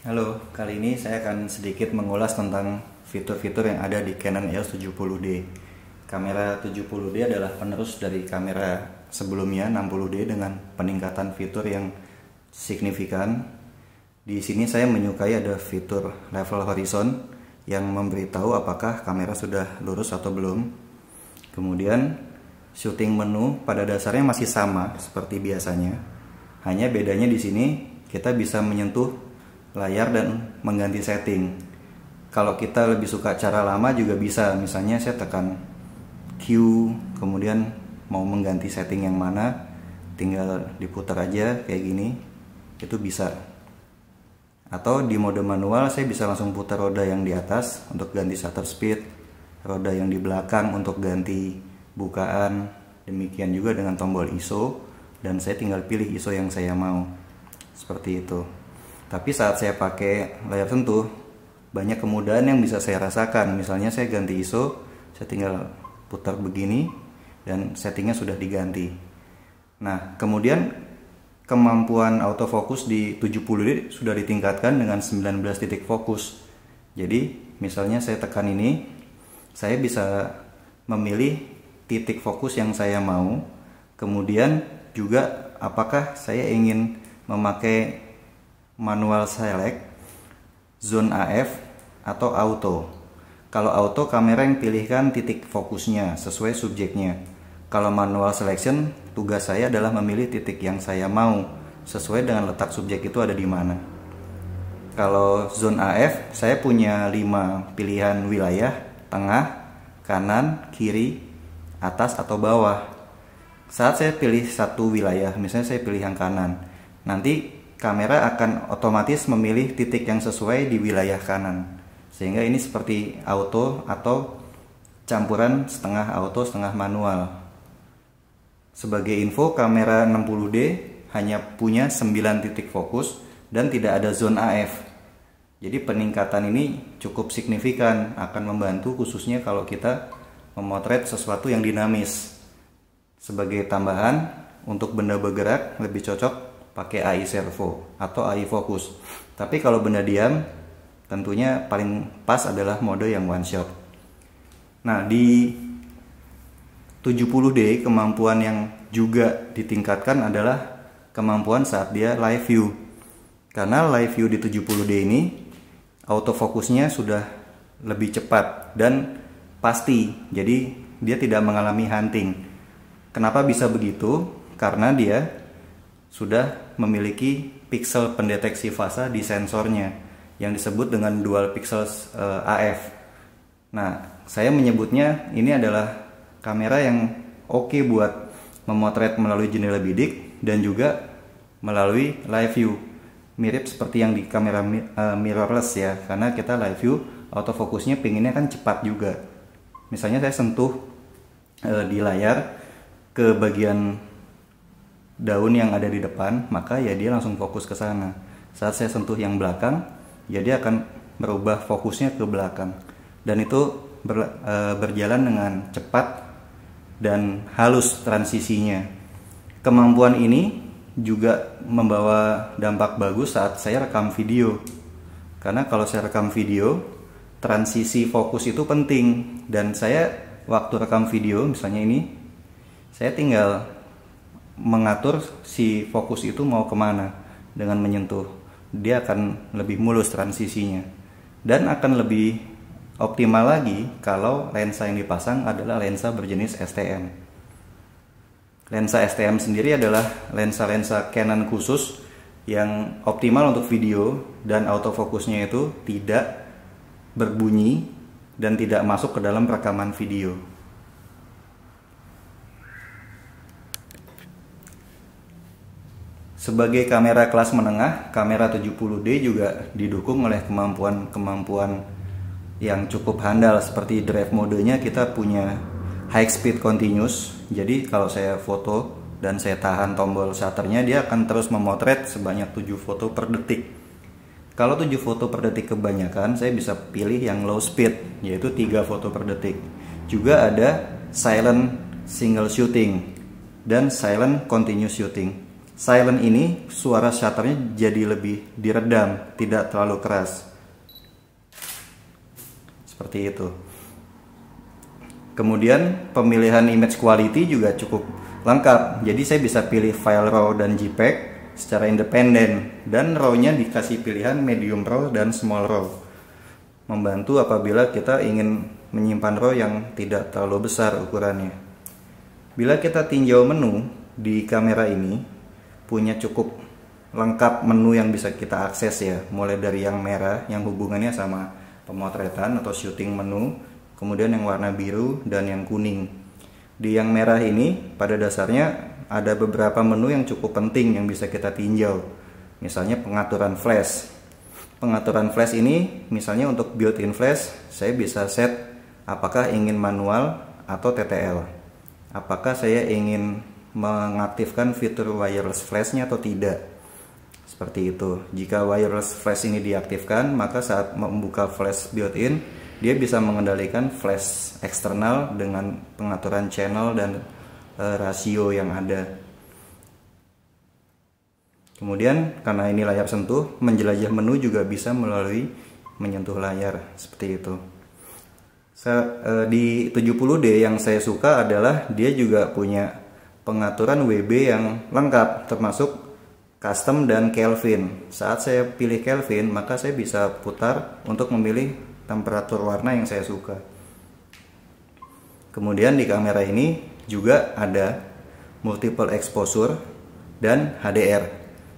Halo, kali ini saya akan sedikit mengulas tentang fitur-fitur yang ada di Canon EOS 70D. Kamera 70D adalah penerus dari kamera sebelumnya 60D dengan peningkatan fitur yang signifikan. Di sini saya menyukai ada fitur level horizon yang memberitahu apakah kamera sudah lurus atau belum. Kemudian shooting menu pada dasarnya masih sama seperti biasanya. Hanya bedanya di sini kita bisa menyentuh layar dan mengganti setting. Kalau kita lebih suka cara lama juga bisa, misalnya saya tekan Q, kemudian mau mengganti setting yang mana, tinggal diputar aja kayak gini, itu bisa. Atau di mode manual saya bisa langsung putar roda yang di atas untuk ganti shutter speed, roda yang di belakang untuk ganti bukaan, demikian juga dengan tombol ISO, dan saya tinggal pilih ISO yang saya mau. Seperti itu. Tapi saat saya pakai layar sentuh, banyak kemudahan yang bisa saya rasakan. Misalnya saya ganti ISO, saya tinggal putar begini dan settingnya sudah diganti. Nah, kemudian kemampuan autofocus di 70 detik sudah ditingkatkan dengan 19 titik fokus. Jadi, misalnya saya tekan ini, saya bisa memilih titik fokus yang saya mau. Kemudian juga apakah saya ingin memakai manual select, zone AF, atau auto. Kalau auto, kamera yang pilihkan titik fokusnya sesuai subjeknya. Kalau manual selection, tugas saya adalah memilih titik yang saya mau sesuai dengan letak subjek itu ada di mana. Kalau zone AF, saya punya 5 pilihan wilayah, tengah, kanan, kiri, atas atau bawah. Saat saya pilih satu wilayah, misalnya saya pilih yang kanan, nanti kamera akan otomatis memilih titik yang sesuai di wilayah kanan. Sehingga ini seperti auto atau campuran setengah auto setengah manual. Sebagai info, kamera 60D hanya punya 9 titik fokus dan tidak ada zone AF. Jadi peningkatan ini cukup signifikan akan membantu khususnya kalau kita memotret sesuatu yang dinamis. Sebagai tambahan, untuk benda bergerak lebih cocok pakai AI servo atau AI fokus. Tapi kalau benda diam, tentunya paling pas adalah mode yang one shot. Nah, di 70D kemampuan yang juga ditingkatkan adalah kemampuan saat dia live view. Karena live view di 70D ini autofokusnya sudah lebih cepat dan pasti. Jadi dia tidak mengalami hunting. Kenapa bisa begitu? Karena dia sudah memiliki pixel pendeteksi fasa di sensornya yang disebut dengan dual pixels uh, eh, AF. Nah, saya menyebutnya ini adalah kamera yang oke okay buat memotret melalui jendela bidik dan juga melalui live view. Mirip seperti yang di kamera uh, mirrorless ya, karena kita live view autofocusnya pinginnya kan cepat juga. Misalnya saya sentuh uh, di layar ke bagian daun yang ada di depan, maka ya dia langsung fokus ke sana. Saat saya sentuh yang belakang, ya dia akan merubah fokusnya ke belakang. Dan itu ber, e, berjalan dengan cepat dan halus transisinya. Kemampuan ini juga membawa dampak bagus saat saya rekam video. Karena kalau saya rekam video, transisi fokus itu penting dan saya waktu rekam video misalnya ini saya tinggal mengatur si fokus itu mau kemana dengan menyentuh dia akan lebih mulus transisinya dan akan lebih optimal lagi kalau lensa yang dipasang adalah lensa berjenis STM lensa STM sendiri adalah lensa-lensa Canon khusus yang optimal untuk video dan autofokusnya itu tidak berbunyi dan tidak masuk ke dalam rekaman video Sebagai kamera kelas menengah, kamera 70D juga didukung oleh kemampuan-kemampuan yang cukup handal seperti drive modenya kita punya high speed continuous. Jadi kalau saya foto dan saya tahan tombol shutternya dia akan terus memotret sebanyak 7 foto per detik. Kalau 7 foto per detik kebanyakan, saya bisa pilih yang low speed yaitu 3 foto per detik. Juga ada silent single shooting dan silent continuous shooting silent ini suara shutternya jadi lebih diredam, tidak terlalu keras. Seperti itu. Kemudian pemilihan image quality juga cukup lengkap. Jadi saya bisa pilih file RAW dan JPEG secara independen dan RAW-nya dikasih pilihan medium RAW dan small RAW. Membantu apabila kita ingin menyimpan RAW yang tidak terlalu besar ukurannya. Bila kita tinjau menu di kamera ini, punya cukup lengkap menu yang bisa kita akses ya mulai dari yang merah yang hubungannya sama pemotretan atau syuting menu kemudian yang warna biru dan yang kuning di yang merah ini pada dasarnya ada beberapa menu yang cukup penting yang bisa kita tinjau misalnya pengaturan flash pengaturan flash ini misalnya untuk built-in flash saya bisa set apakah ingin manual atau TTL apakah saya ingin mengaktifkan fitur wireless flashnya atau tidak. Seperti itu. Jika wireless flash ini diaktifkan, maka saat membuka flash built-in, dia bisa mengendalikan flash eksternal dengan pengaturan channel dan e, rasio yang ada. Kemudian karena ini layar sentuh, menjelajah menu juga bisa melalui menyentuh layar seperti itu. Eh, di 70D yang saya suka adalah dia juga punya pengaturan WB yang lengkap termasuk custom dan Kelvin. Saat saya pilih Kelvin, maka saya bisa putar untuk memilih temperatur warna yang saya suka. Kemudian di kamera ini juga ada multiple exposure dan HDR.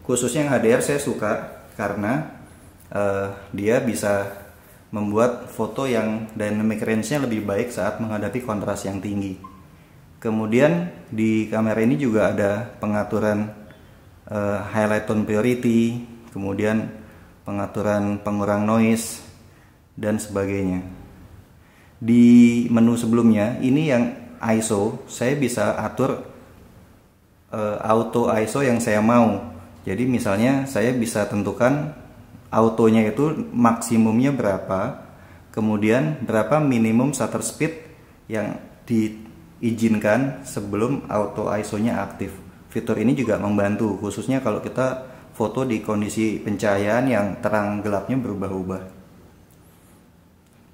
Khususnya yang HDR saya suka karena uh, dia bisa membuat foto yang dynamic range-nya lebih baik saat menghadapi kontras yang tinggi. Kemudian di kamera ini juga ada pengaturan uh, highlight tone priority, kemudian pengaturan pengurang noise dan sebagainya. Di menu sebelumnya ini yang ISO, saya bisa atur uh, auto ISO yang saya mau. Jadi misalnya saya bisa tentukan autonya itu maksimumnya berapa, kemudian berapa minimum shutter speed yang di izinkan sebelum auto ISO-nya aktif. Fitur ini juga membantu khususnya kalau kita foto di kondisi pencahayaan yang terang gelapnya berubah-ubah.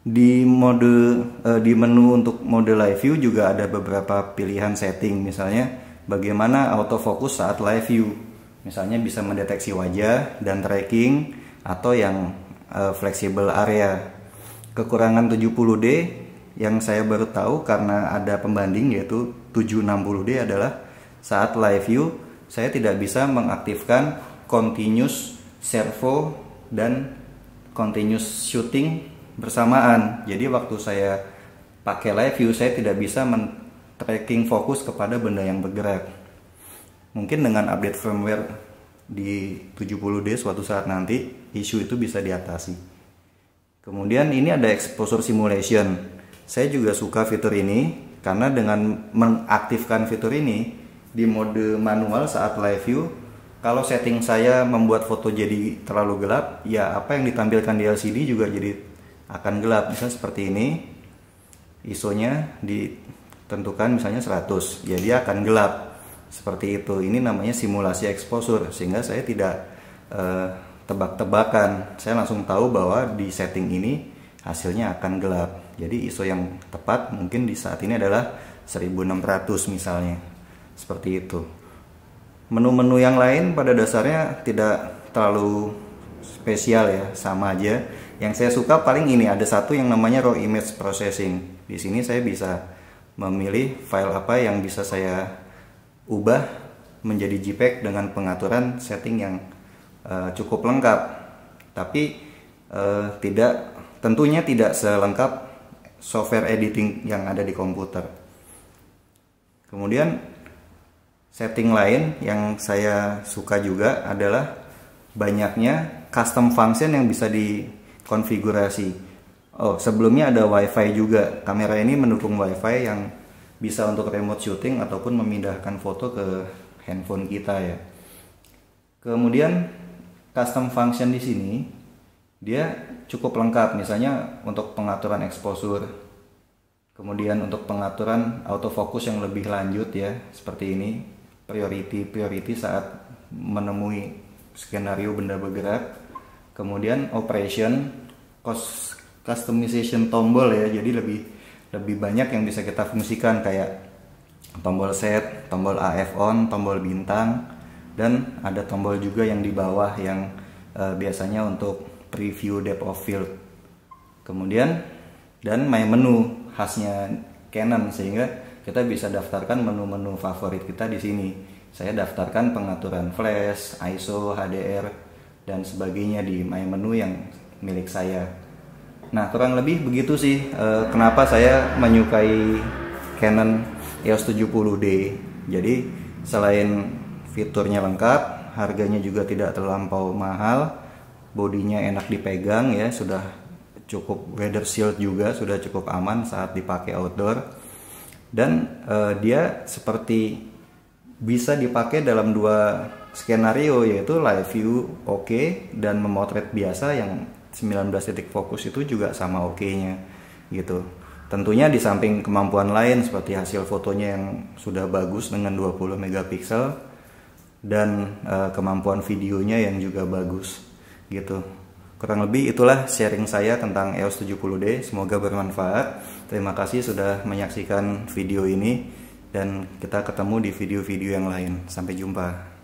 Di mode eh, di menu untuk mode live view juga ada beberapa pilihan setting misalnya bagaimana autofocus saat live view. Misalnya bisa mendeteksi wajah dan tracking atau yang eh, flexible area. Kekurangan 70D yang saya baru tahu karena ada pembanding yaitu 760D adalah saat live view saya tidak bisa mengaktifkan continuous servo dan continuous shooting bersamaan. Jadi waktu saya pakai live view saya tidak bisa men tracking fokus kepada benda yang bergerak. Mungkin dengan update firmware di 70D suatu saat nanti isu itu bisa diatasi. Kemudian ini ada exposure simulation. Saya juga suka fitur ini karena dengan mengaktifkan fitur ini di mode manual saat live view, kalau setting saya membuat foto jadi terlalu gelap, ya apa yang ditampilkan di LCD juga jadi akan gelap. Misalnya seperti ini, ISO-nya ditentukan misalnya 100, jadi ya akan gelap. Seperti itu. Ini namanya simulasi exposure sehingga saya tidak eh, tebak-tebakan. Saya langsung tahu bahwa di setting ini hasilnya akan gelap. Jadi ISO yang tepat mungkin di saat ini adalah 1600 misalnya. Seperti itu. Menu-menu yang lain pada dasarnya tidak terlalu spesial ya, sama aja. Yang saya suka paling ini ada satu yang namanya raw image processing. Di sini saya bisa memilih file apa yang bisa saya ubah menjadi JPEG dengan pengaturan setting yang uh, cukup lengkap. Tapi uh, tidak tentunya tidak selengkap software editing yang ada di komputer. Kemudian setting lain yang saya suka juga adalah banyaknya custom function yang bisa dikonfigurasi. Oh, sebelumnya ada WiFi juga. Kamera ini mendukung WiFi yang bisa untuk remote shooting ataupun memindahkan foto ke handphone kita ya. Kemudian custom function di sini dia cukup lengkap misalnya untuk pengaturan eksposur, kemudian untuk pengaturan autofocus yang lebih lanjut ya seperti ini priority priority saat menemui skenario benda bergerak kemudian operation cost customization tombol ya jadi lebih lebih banyak yang bisa kita fungsikan kayak tombol set tombol AF on tombol bintang dan ada tombol juga yang di bawah yang uh, biasanya untuk review depth of field kemudian dan main menu khasnya Canon sehingga kita bisa daftarkan menu-menu favorit kita di sini saya daftarkan pengaturan flash, ISO, HDR dan sebagainya di main menu yang milik saya nah kurang lebih begitu sih eh, kenapa saya menyukai Canon EOS 70D jadi selain fiturnya lengkap harganya juga tidak terlampau mahal bodinya enak dipegang ya sudah cukup weather shield juga sudah cukup aman saat dipakai outdoor dan uh, dia seperti bisa dipakai dalam dua skenario yaitu live view oke okay, dan memotret biasa yang 19 titik fokus itu juga sama oke-nya gitu. Tentunya di samping kemampuan lain seperti hasil fotonya yang sudah bagus dengan 20 megapiksel dan uh, kemampuan videonya yang juga bagus gitu kurang lebih itulah sharing saya tentang EOS 70D semoga bermanfaat terima kasih sudah menyaksikan video ini dan kita ketemu di video-video yang lain sampai jumpa